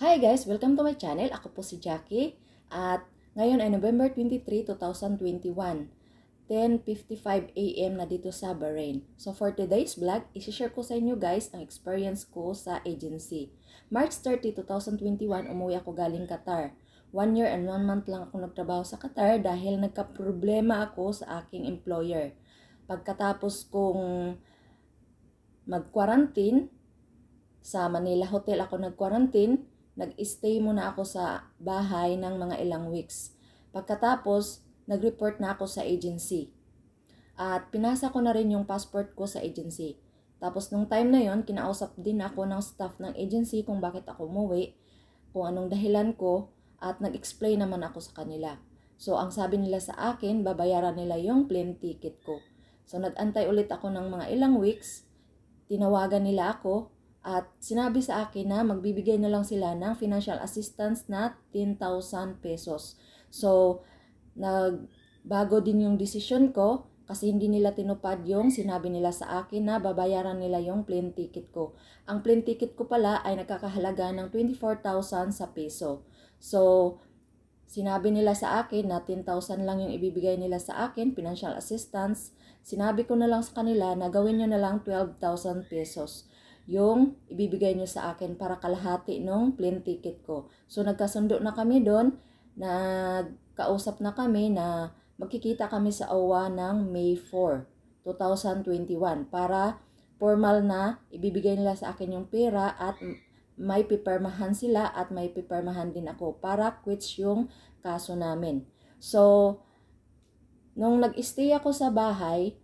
Hi guys! Welcome to my channel. Ako po si Jackie at ngayon ay November 23, 2021. 10.55 a.m. na dito sa Bahrain. So for today's vlog, isishare ko sa inyo guys ang experience ko sa agency. March 30, 2021, umuwi ako galing Qatar. One year and one month lang ako nagtrabaho sa Qatar dahil nagka-problema ako sa aking employer. Pagkatapos kong mag-quarantine, sa Manila Hotel ako nag-quarantine, nag-stay muna ako sa bahay ng mga ilang weeks. Pagkatapos, nag-report na ako sa agency. At pinasa ko na rin yung passport ko sa agency. Tapos nung time na yon, kinausap din ako ng staff ng agency kung bakit ako umuwi, kung anong dahilan ko, at nag-explain naman ako sa kanila. So ang sabi nila sa akin, babayaran nila yung plane ticket ko. So nag-antay ulit ako ng mga ilang weeks, tinawagan nila ako, at sinabi sa akin na magbibigay na lang sila ng financial assistance na 10,000 pesos. So, nagbago din yung decision ko kasi hindi nila tinupad yung sinabi nila sa akin na babayaran nila yung plane ticket ko. Ang plane ticket ko pala ay nagkakahalaga ng 24,000 sa peso. So, sinabi nila sa akin na 10,000 lang yung ibibigay nila sa akin, financial assistance. Sinabi ko na lang sa kanila na gawin nyo na lang 12,000 pesos yung ibibigay nyo sa akin para kalahati nung plane ticket ko. So nagkasundo na kami doon, nagkausap na kami na magkikita kami sa awa ng May 4, 2021 para formal na ibibigay nila sa akin yung pera at may pipermahan sila at may pipermahan din ako para quits yung kaso namin. So, nung nag-stay ako sa bahay,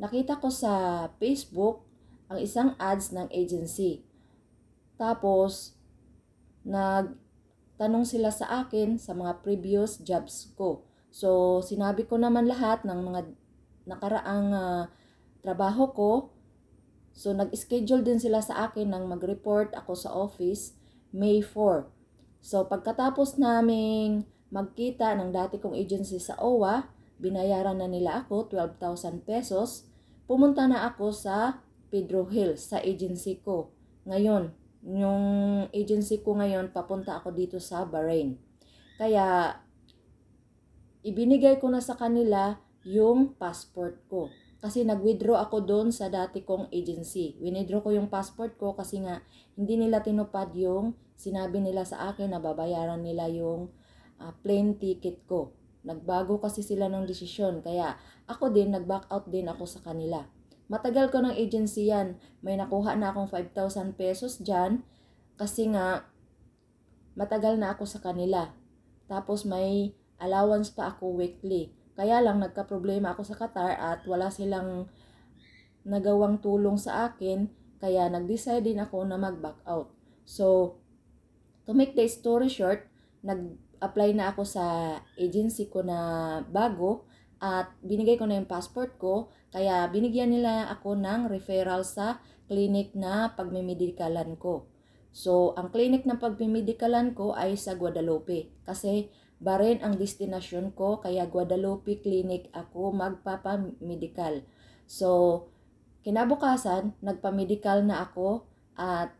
nakita ko sa Facebook ang isang ads ng agency. Tapos, nagtanong sila sa akin sa mga previous jobs ko. So, sinabi ko naman lahat ng mga nakaraang uh, trabaho ko. So, nag-schedule din sila sa akin ng mag-report ako sa office May 4. So, pagkatapos naming magkita ng dati kong agency sa OWA, binayaran na nila ako 12,000 pesos. Pumunta na ako sa Pedro Hill sa agency ko. Ngayon, yung agency ko ngayon, papunta ako dito sa Bahrain. Kaya, ibinigay ko na sa kanila yung passport ko. Kasi nag-withdraw ako doon sa dati kong agency. Winidraw ko yung passport ko kasi nga hindi nila tinupad yung sinabi nila sa akin na babayaran nila yung uh, plane ticket ko. Nagbago kasi sila ng desisyon. Kaya ako din, nag-back out din ako sa kanila. Matagal ko ng agency yan. May nakuha na akong 5,000 pesos dyan kasi nga matagal na ako sa kanila. Tapos may allowance pa ako weekly. Kaya lang nagka-problema ako sa Qatar at wala silang nagawang tulong sa akin kaya nag-decide din ako na mag-back out. So, to make the story short, nag-apply na ako sa agency ko na bago at binigay ko na yung passport ko kaya binigyan nila ako ng referral sa clinic na pagmimedikalan ko. So, ang clinic ng pagmimedikalan ko ay sa Guadalupe kasi Bahrain ang destinasyon ko kaya Guadalupe Clinic ako magpapamedikal. So, kinabukasan, nagpamedikal na ako at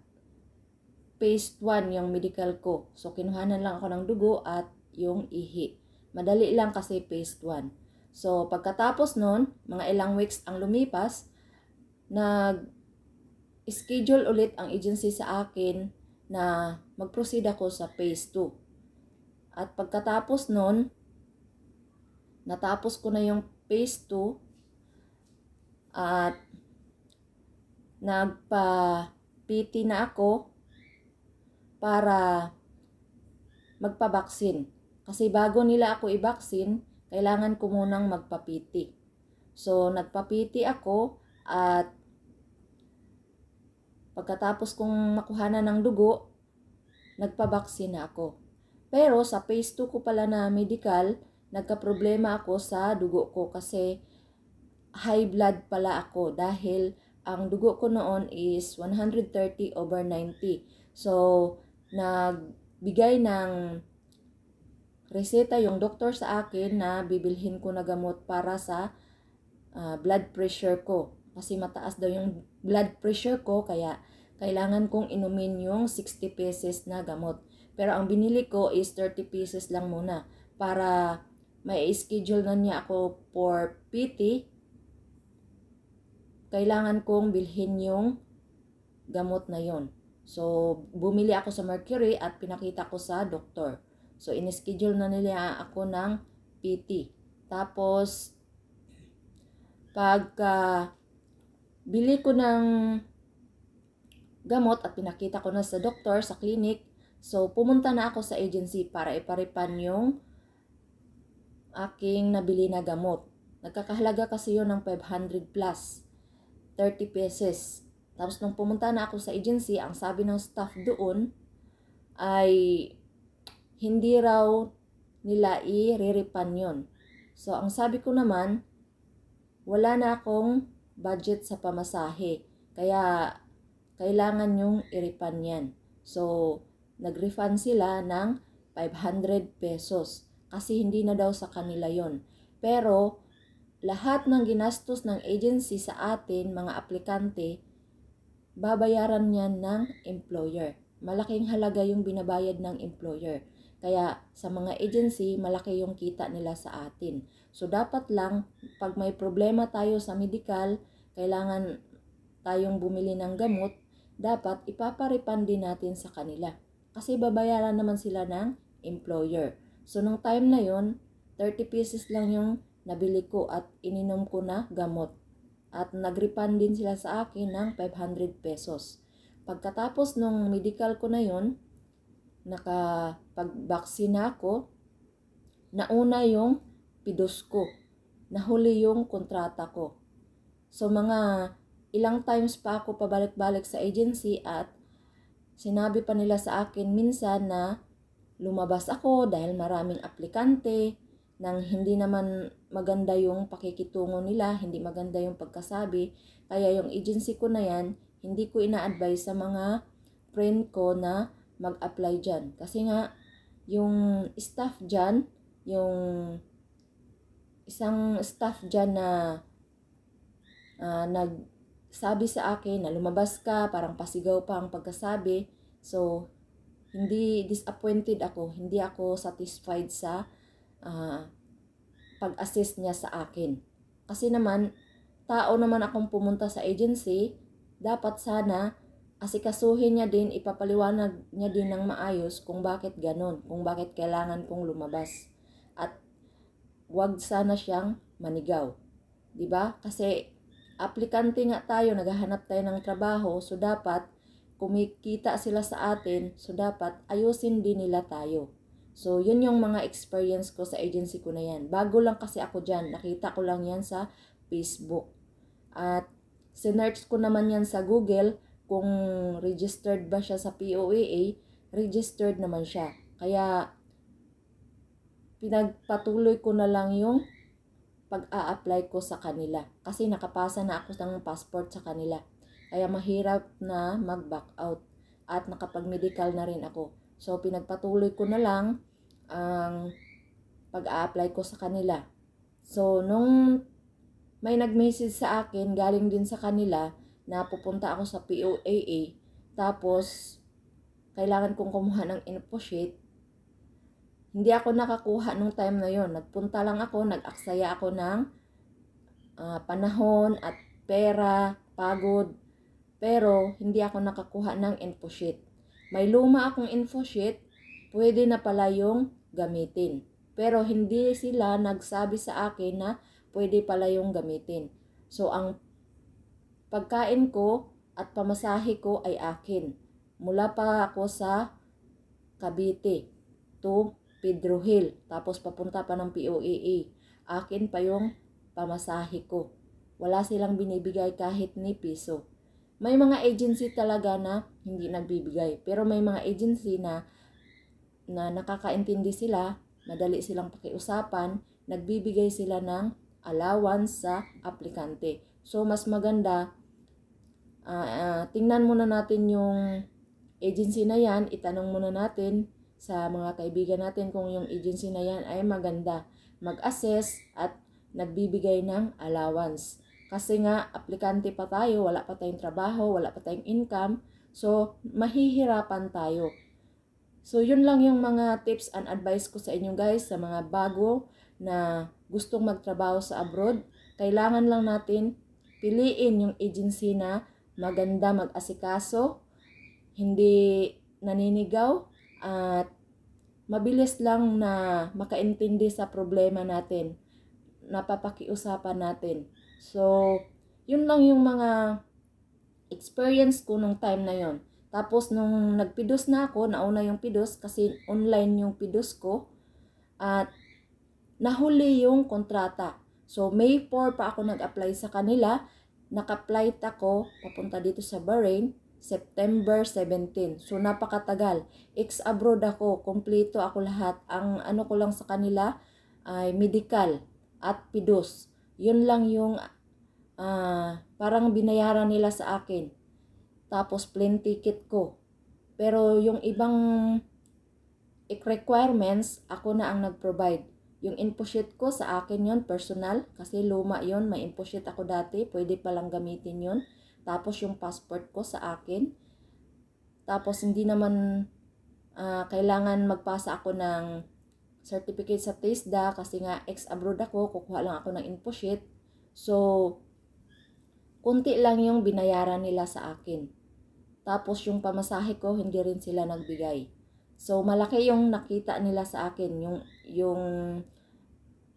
phase 1 yung medical ko. So, kinuhanan lang ako ng dugo at yung ihi. Madali lang kasi phase 1. So, pagkatapos nun, mga ilang weeks ang lumipas, nag-schedule ulit ang agency sa akin na mag-proceed ako sa phase 2. At pagkatapos nun, natapos ko na yung phase 2 at nagpa-PT na ako para magpabaksin. Kasi bago nila ako i-vaccine, kailangan ko munang magpapiti. So, nagpapiti ako at pagkatapos kong makuha na ng dugo, nagpabaksin na ako. Pero sa phase 2 ko pala na medical, nagkaproblema ako sa dugo ko kasi high blood pala ako dahil ang dugo ko noon is 130 over 90. So, nagbigay ng reseta yung doktor sa akin na bibilhin ko na gamot para sa uh, blood pressure ko. Kasi mataas daw yung blood pressure ko kaya kailangan kong inumin yung 60 pesos na gamot. Pero ang binili ko is 30 pieces lang muna para may schedule na niya ako for PT. Kailangan kong bilhin yung gamot na yon. So, bumili ako sa Mercury at pinakita ko sa doktor. So, in-schedule na nila ako ng PT. Tapos, pagka uh, bili ko ng gamot at pinakita ko na sa doktor, sa clinic, so pumunta na ako sa agency para iparipan yung aking nabili na gamot. Nagkakahalaga kasi yon ng 500 plus, 30 pesos. Tapos nung pumunta na ako sa agency, ang sabi ng staff doon ay hindi raw nila i-re-refund yun. So, ang sabi ko naman, wala na akong budget sa pamasahe. Kaya, kailangan yung i-refund yan. So, nag-refund sila ng 500 pesos kasi hindi na daw sa kanila yon. Pero, lahat ng ginastos ng agency sa atin, mga aplikante, babayaran yan ng employer. Malaking halaga yung binabayad ng employer. Kaya sa mga agency, malaki yung kita nila sa atin. So dapat lang, pag may problema tayo sa medical, kailangan tayong bumili ng gamot, dapat ipaparipan din natin sa kanila. Kasi babayaran naman sila ng employer. So nung time na yon 30 pieces lang yung nabili ko at ininom ko na gamot. At nagripan din sila sa akin ng 500 pesos. Pagkatapos nung medical ko na yon nakapagbaksina ako, nauna yung pidos ko, nahuli yung kontrata ko. So mga ilang times pa ako pabalik-balik sa agency at sinabi pa nila sa akin minsan na lumabas ako dahil maraming aplikante, nang hindi naman maganda yung pakikitungo nila, hindi maganda yung pagkasabi, kaya yung agency ko na yan, hindi ko ina-advise sa mga friend ko na mag-apply dyan. Kasi nga, yung staff dyan, yung isang staff dyan na uh, nagsabi sa akin na lumabas ka, parang pasigaw pa ang pagkasabi. So, hindi disappointed ako, hindi ako satisfied sa uh, pag-assist niya sa akin. Kasi naman, tao naman akong pumunta sa agency, dapat sana asikasuhin niya din, ipapaliwanag niya din ng maayos kung bakit ganon, kung bakit kailangan kong lumabas. At wag sana siyang manigaw. 'Di ba? Kasi aplikante nga tayo, naghahanap tayo ng trabaho, so dapat kumikita sila sa atin, so dapat ayusin din nila tayo. So, yun yung mga experience ko sa agency ko na yan. Bago lang kasi ako dyan. Nakita ko lang yan sa Facebook. At sinerch ko naman yan sa Google kung registered ba siya sa POAA, eh, registered naman siya. Kaya pinagpatuloy ko na lang yung pag-a-apply ko sa kanila. Kasi nakapasa na ako ng passport sa kanila. Kaya mahirap na mag-back out at nakapag-medical na rin ako. So pinagpatuloy ko na lang ang pag-a-apply ko sa kanila. So nung may nag-message sa akin galing din sa kanila, na pupunta ako sa POAA. Tapos, kailangan kong kumuha ng info sheet. Hindi ako nakakuha nung time na yon. Nagpunta lang ako, nag-aksaya ako ng uh, panahon at pera, pagod. Pero, hindi ako nakakuha ng info sheet. May luma akong info sheet, pwede na pala yung gamitin. Pero, hindi sila nagsabi sa akin na pwede pala yung gamitin. So, ang Pagkain ko at pamasahe ko ay akin. Mula pa ako sa Cavite to Pedro Hill. Tapos papunta pa ng POAA. Akin pa yung pamasahe ko. Wala silang binibigay kahit ni piso. May mga agency talaga na hindi nagbibigay. Pero may mga agency na na nakakaintindi sila, madali silang pakiusapan, nagbibigay sila ng allowance sa aplikante. So, mas maganda uh, uh, tingnan muna natin yung agency na yan, itanong muna natin sa mga kaibigan natin kung yung agency na yan ay maganda. Mag-assess at nagbibigay ng allowance. Kasi nga, aplikante pa tayo, wala pa tayong trabaho, wala pa tayong income. So, mahihirapan tayo. So, yun lang yung mga tips and advice ko sa inyo guys, sa mga bago na gustong magtrabaho sa abroad. Kailangan lang natin piliin yung agency na maganda mag-asikaso, hindi naninigaw, at mabilis lang na makaintindi sa problema natin, napapakiusapan natin. So, yun lang yung mga experience ko nung time na yon. Tapos nung nagpidos na ako, nauna yung pidos kasi online yung pidos ko at nahuli yung kontrata. So May 4 pa ako nag-apply sa kanila naka-flight ako papunta dito sa Bahrain September 17. So napakatagal. Ex-abroad ako, kumpleto ako lahat. Ang ano ko lang sa kanila ay medical at pidos. Yun lang yung uh, parang binayaran nila sa akin. Tapos plane ticket ko. Pero yung ibang eh, requirements, ako na ang nag-provide yung infosheet ko sa akin yon personal kasi luma yon may infosheet ako dati, pwede pa lang gamitin yon. Tapos yung passport ko sa akin. Tapos hindi naman uh, kailangan magpasa ako ng certificate sa TISDA kasi nga ex-abroad ako, kukuha lang ako ng infosheet. So, kunti lang yung binayaran nila sa akin. Tapos yung pamasahe ko, hindi rin sila nagbigay. So malaki yung nakita nila sa akin, yung yung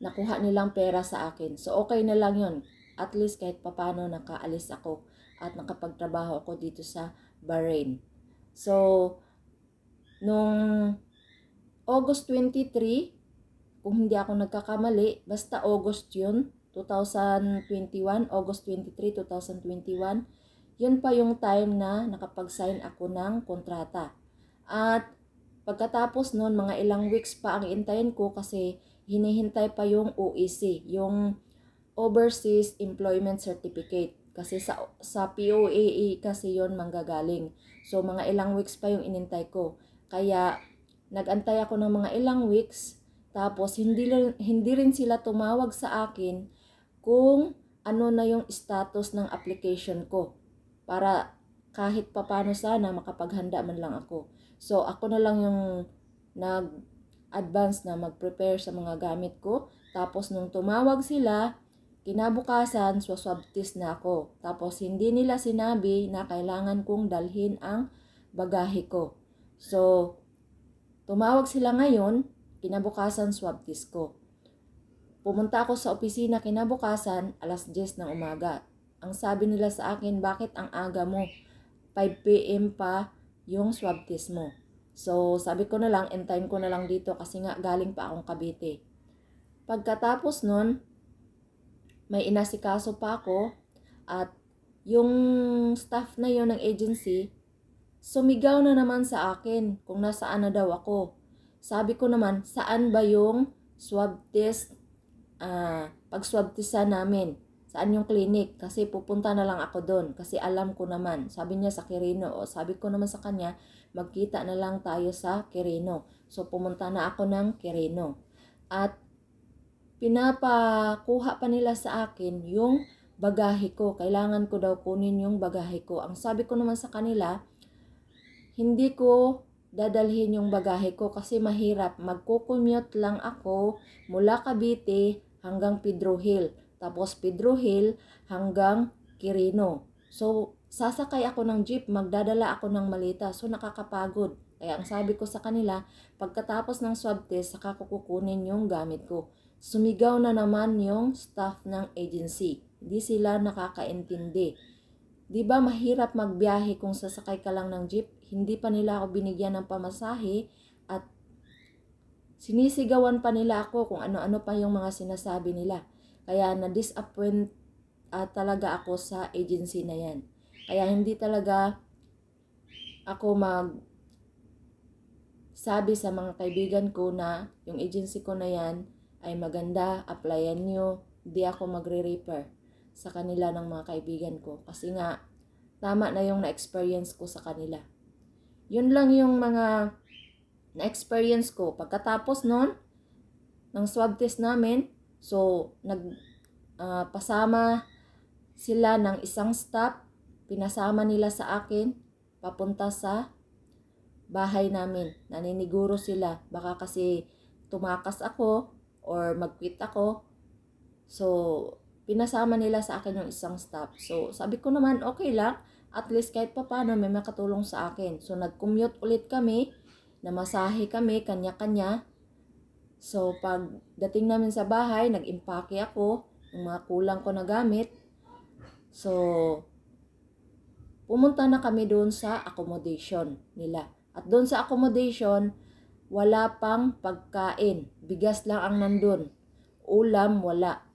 nakuha nilang pera sa akin. So okay na lang 'yon. At least kahit papaano nakaalis ako at nakapagtrabaho ako dito sa Bahrain. So nung August 23, kung hindi ako nagkakamali, basta August 'yun, 2021, August 23, 2021, 'yun pa yung time na nakapag-sign ako ng kontrata. At Pagkatapos noon, mga ilang weeks pa ang intayin ko kasi hinihintay pa yung OEC, yung Overseas Employment Certificate. Kasi sa, sa POAA e kasi yon manggagaling. So, mga ilang weeks pa yung inintay ko. Kaya, nagantay ako ng mga ilang weeks. Tapos, hindi, hindi rin sila tumawag sa akin kung ano na yung status ng application ko. Para kahit papano sana makapaghanda man lang ako. So, ako na lang yung nag-advance na mag-prepare sa mga gamit ko. Tapos, nung tumawag sila, kinabukasan, swab test na ako. Tapos, hindi nila sinabi na kailangan kong dalhin ang bagahe ko. So, tumawag sila ngayon, kinabukasan swab test ko. Pumunta ako sa opisina kinabukasan, alas 10 ng umaga. Ang sabi nila sa akin, bakit ang aga mo? 5 p.m. pa yung swab test mo. So, sabi ko na lang, time ko na lang dito kasi nga galing pa akong Cavite. Pagkatapos nun, may inasikaso pa ako at yung staff na yon ng agency, sumigaw na naman sa akin kung nasaan na daw ako. Sabi ko naman, saan ba yung swab test, uh, pag-swab test namin? saan yung clinic kasi pupunta na lang ako doon kasi alam ko naman sabi niya sa Kirino o sabi ko naman sa kanya magkita na lang tayo sa Kirino so pumunta na ako ng Kirino at pinapakuha pa nila sa akin yung bagahe ko kailangan ko daw kunin yung bagahe ko ang sabi ko naman sa kanila hindi ko dadalhin yung bagahe ko kasi mahirap magkukumute lang ako mula Cavite hanggang Pedro Hill tapos Pedro Hill hanggang Quirino. So, sasakay ako ng jeep, magdadala ako ng malita. So, nakakapagod. Kaya ang sabi ko sa kanila, pagkatapos ng swab test, saka kukunin yung gamit ko. Sumigaw na naman yung staff ng agency. Hindi sila nakakaintindi. Di ba mahirap magbiyahe kung sasakay ka lang ng jeep? Hindi pa nila ako binigyan ng pamasahe at sinisigawan pa nila ako kung ano-ano pa yung mga sinasabi nila. Kaya na-disappoint uh, talaga ako sa agency na yan. Kaya hindi talaga ako mag sabi sa mga kaibigan ko na yung agency ko na yan ay maganda, applyan nyo, di ako magre-refer sa kanila ng mga kaibigan ko. Kasi nga, tama na yung na-experience ko sa kanila. Yun lang yung mga na-experience ko. Pagkatapos nun, ng swab test namin, So, nag uh, pasama sila ng isang stop, pinasama nila sa akin papunta sa bahay namin. Naniniguro sila baka kasi tumakas ako or mag-quit ako. So, pinasama nila sa akin yung isang stop. So, sabi ko naman, okay lang. At least kahit papaano may makatulong sa akin. So, nag-commute ulit kami. Namasahe kami, kanya-kanya. So, pagdating namin sa bahay, nag-impake ako ng mga kulang ko na gamit. So, pumunta na kami doon sa accommodation nila. At doon sa accommodation, wala pang pagkain. Bigas lang ang nandun. Ulam, wala.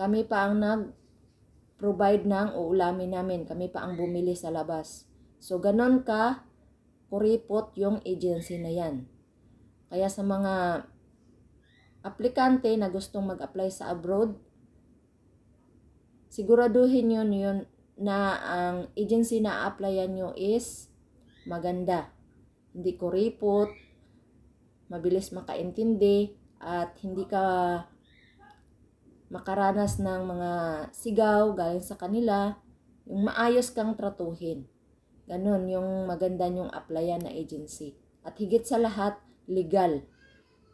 Kami pa ang nag-provide ng uulamin namin. Kami pa ang bumili sa labas. So, ganon ka kuripot yung agency na yan. Kaya sa mga aplikante na gustong mag-apply sa abroad, siguraduhin yun yun na ang agency na applyan nyo is maganda. Hindi kuripot, mabilis makaintindi, at hindi ka makaranas ng mga sigaw galing sa kanila, yung maayos kang tratuhin. Ganun yung maganda yung applyan na agency. At higit sa lahat, legal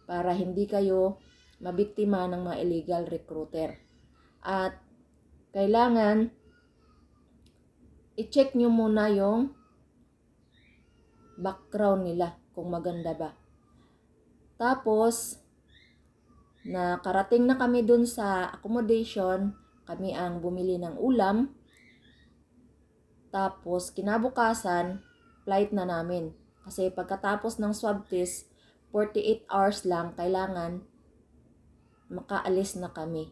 para hindi kayo mabiktima ng mga illegal recruiter. At kailangan i-check nyo muna yung background nila kung maganda ba. Tapos, na karating na kami dun sa accommodation, kami ang bumili ng ulam. Tapos, kinabukasan, flight na namin. Kasi pagkatapos ng swab test, 48 hours lang kailangan makaalis na kami.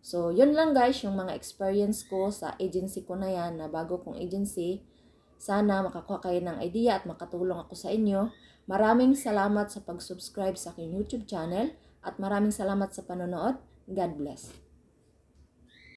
So, yun lang guys, yung mga experience ko sa agency ko na yan, na bago kong agency. Sana makakuha kayo ng idea at makatulong ako sa inyo. Maraming salamat sa pag-subscribe sa aking YouTube channel at maraming salamat sa panonood. God bless.